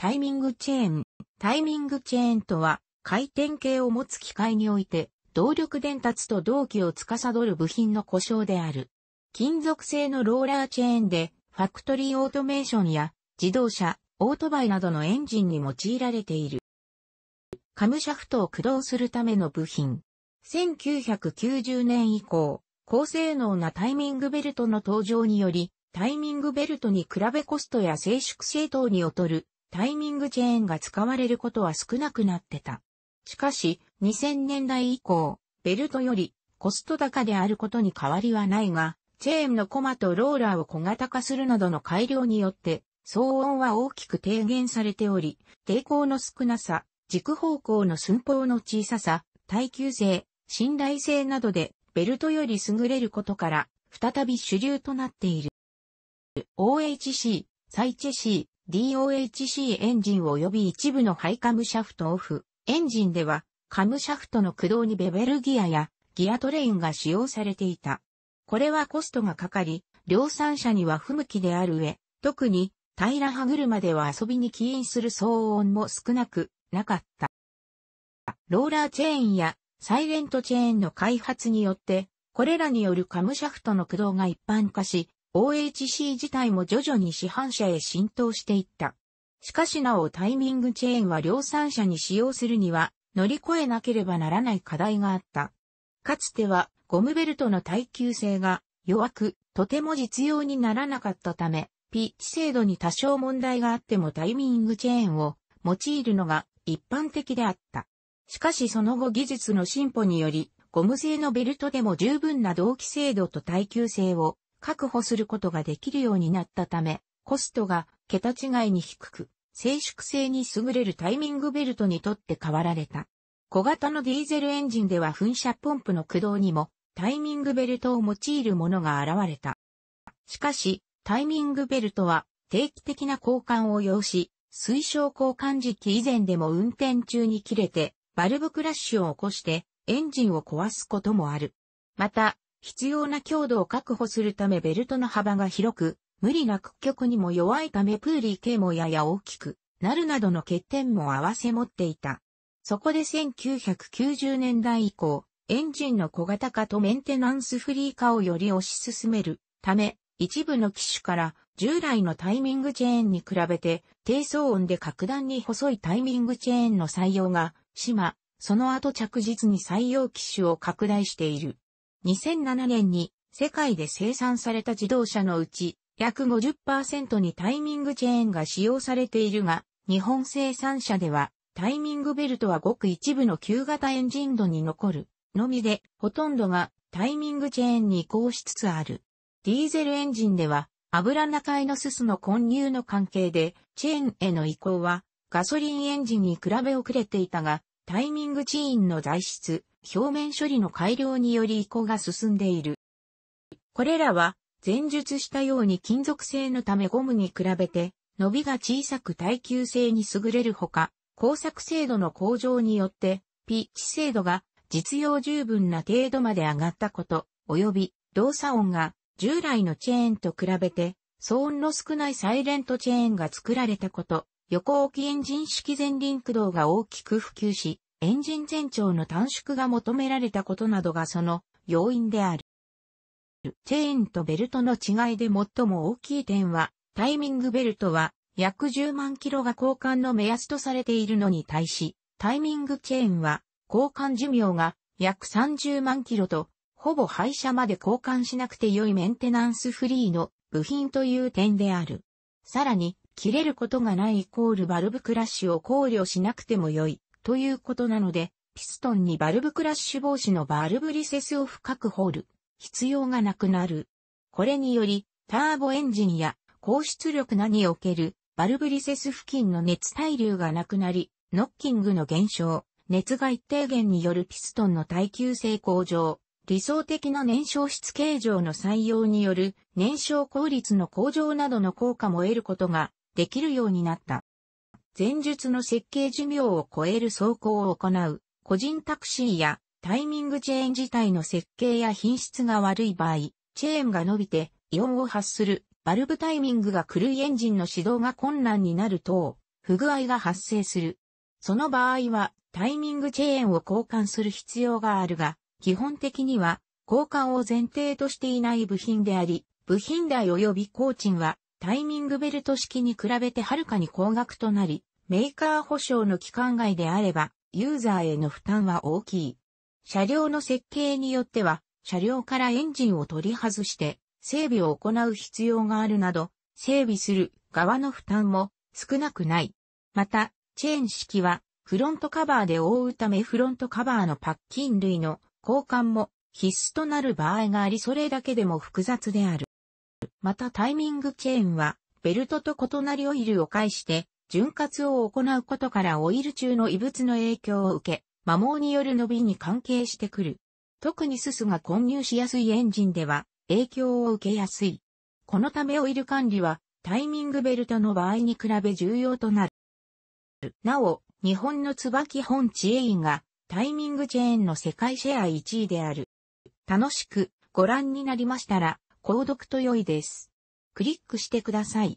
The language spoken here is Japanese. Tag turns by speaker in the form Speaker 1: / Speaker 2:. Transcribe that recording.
Speaker 1: タイミングチェーン。タイミングチェーンとは、回転系を持つ機械において、動力伝達と動機を司る部品の故障である。金属製のローラーチェーンで、ファクトリーオートメーションや、自動車、オートバイなどのエンジンに用いられている。カムシャフトを駆動するための部品。1990年以降、高性能なタイミングベルトの登場により、タイミングベルトに比べコストや静粛性等に劣るタイミングチェーンが使われることは少なくなってた。しかし、2000年代以降、ベルトよりコスト高であることに変わりはないが、チェーンのコマとローラーを小型化するなどの改良によって、騒音は大きく低減されており、抵抗の少なさ、軸方向の寸法の小ささ、耐久性、信頼性などで、ベルトより優れることから、再び主流となっている。OHC、サイチェー、DOHC エンジン及び一部のハイカムシャフトオフ。エンジンでは、カムシャフトの駆動にベベルギアやギアトレインが使用されていた。これはコストがかかり、量産車には不向きである上、特に平ら歯車では遊びに起因する騒音も少なくなかった。ローラーチェーンやサイレントチェーンの開発によって、これらによるカムシャフトの駆動が一般化し、OHC 自体も徐々に市販車へ浸透していった。しかしなおタイミングチェーンは量産車に使用するには乗り越えなければならない課題があった。かつてはゴムベルトの耐久性が弱く、とても実用にならなかったため、ピッチ制度に多少問題があってもタイミングチェーンを用いるのが一般的であった。しかしその後技術の進歩により、ゴム製のベルトでも十分な同期精度と耐久性を確保することができるようになったため、コストが桁違いに低く、静粛性に優れるタイミングベルトにとって変わられた。小型のディーゼルエンジンでは噴射ポンプの駆動にもタイミングベルトを用いるものが現れた。しかし、タイミングベルトは定期的な交換を要し、推奨交換時期以前でも運転中に切れて、バルブクラッシュを起こしてエンジンを壊すこともある。また、必要な強度を確保するためベルトの幅が広く、無理な屈曲にも弱いためプーリー系もやや大きくなるなどの欠点も合わせ持っていた。そこで1990年代以降、エンジンの小型化とメンテナンスフリー化をより推し進めるため、一部の機種から従来のタイミングチェーンに比べて低騒音で格段に細いタイミングチェーンの採用が、島、その後着実に採用機種を拡大している。2007年に世界で生産された自動車のうち約50%にタイミングチェーンが使用されているが、日本生産車ではタイミングベルトはごく一部の旧型エンジン度に残るのみで、ほとんどがタイミングチェーンに移行しつつある。ディーゼルエンジンでは油中へのすすの混入の関係でチェーンへの移行はガソリンエンジンに比べ遅れていたが、タイミングチーンの材質、表面処理の改良により移行が進んでいる。これらは、前述したように金属製のためゴムに比べて、伸びが小さく耐久性に優れるほか、工作精度の向上によって、ピッチ精度が実用十分な程度まで上がったこと、及び動作音が従来のチェーンと比べて、騒音の少ないサイレントチェーンが作られたこと、横置きエンジン式前輪駆動が大きく普及し、エンジン全長の短縮が求められたことなどがその要因である。チェーンとベルトの違いで最も大きい点は、タイミングベルトは約10万キロが交換の目安とされているのに対し、タイミングチェーンは交換寿命が約30万キロと、ほぼ廃車まで交換しなくて良いメンテナンスフリーの部品という点である。さらに、切れることがないイコールバルブクラッシュを考慮しなくても良い、ということなので、ピストンにバルブクラッシュ防止のバルブリセスを深く掘る、必要がなくなる。これにより、ターボエンジンや高出力なにおけるバルブリセス付近の熱対流がなくなり、ノッキングの減少、熱が一定によるピストンの耐久性向上、理想的な燃焼室形状の採用による燃焼効率の向上などの効果も得ることができるようになった。前述の設計寿命を超える走行を行う、個人タクシーやタイミングチェーン自体の設計や品質が悪い場合、チェーンが伸びて、異音を発する、バルブタイミングが狂いエンジンの始動が困難になる等、不具合が発生する。その場合は、タイミングチェーンを交換する必要があるが、基本的には、交換を前提としていない部品であり、部品代及び工賃はタイミングベルト式に比べてはるかに高額となり、メーカー保証の期間外であれば、ユーザーへの負担は大きい。車両の設計によっては、車両からエンジンを取り外して、整備を行う必要があるなど、整備する側の負担も少なくない。また、チェーン式は、フロントカバーで覆うためフロントカバーのパッキン類の交換も必須となる場合がありそれだけでも複雑である。またタイミングチェーンは、ベルトと異なりオイルを介して、潤滑を行うことからオイル中の異物の影響を受け、摩耗による伸びに関係してくる。特にススが混入しやすいエンジンでは影響を受けやすい。このためオイル管理はタイミングベルトの場合に比べ重要となる。なお、日本の椿本知恵院がタイミングチェーンの世界シェア1位である。楽しくご覧になりましたら、購読と良いです。クリックしてください。